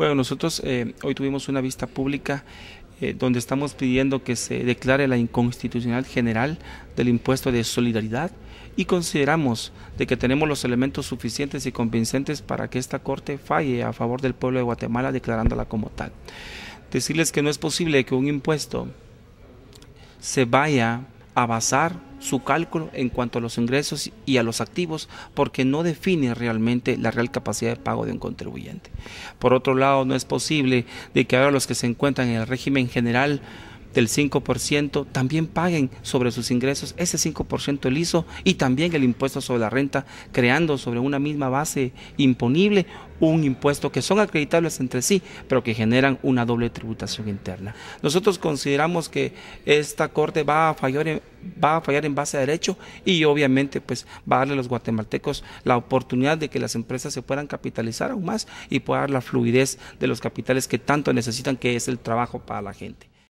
Bueno, nosotros eh, hoy tuvimos una vista pública eh, donde estamos pidiendo que se declare la inconstitucional general del impuesto de solidaridad y consideramos de que tenemos los elementos suficientes y convincentes para que esta Corte falle a favor del pueblo de Guatemala declarándola como tal. Decirles que no es posible que un impuesto se vaya a basar su cálculo en cuanto a los ingresos y a los activos porque no define realmente la real capacidad de pago de un contribuyente. Por otro lado, no es posible de que ahora los que se encuentran en el régimen general del 5%, también paguen sobre sus ingresos ese 5% ISO y también el impuesto sobre la renta, creando sobre una misma base imponible un impuesto que son acreditables entre sí, pero que generan una doble tributación interna. Nosotros consideramos que esta Corte va a fallar en, va a fallar en base a derecho y obviamente pues va a darle a los guatemaltecos la oportunidad de que las empresas se puedan capitalizar aún más y pueda dar la fluidez de los capitales que tanto necesitan, que es el trabajo para la gente.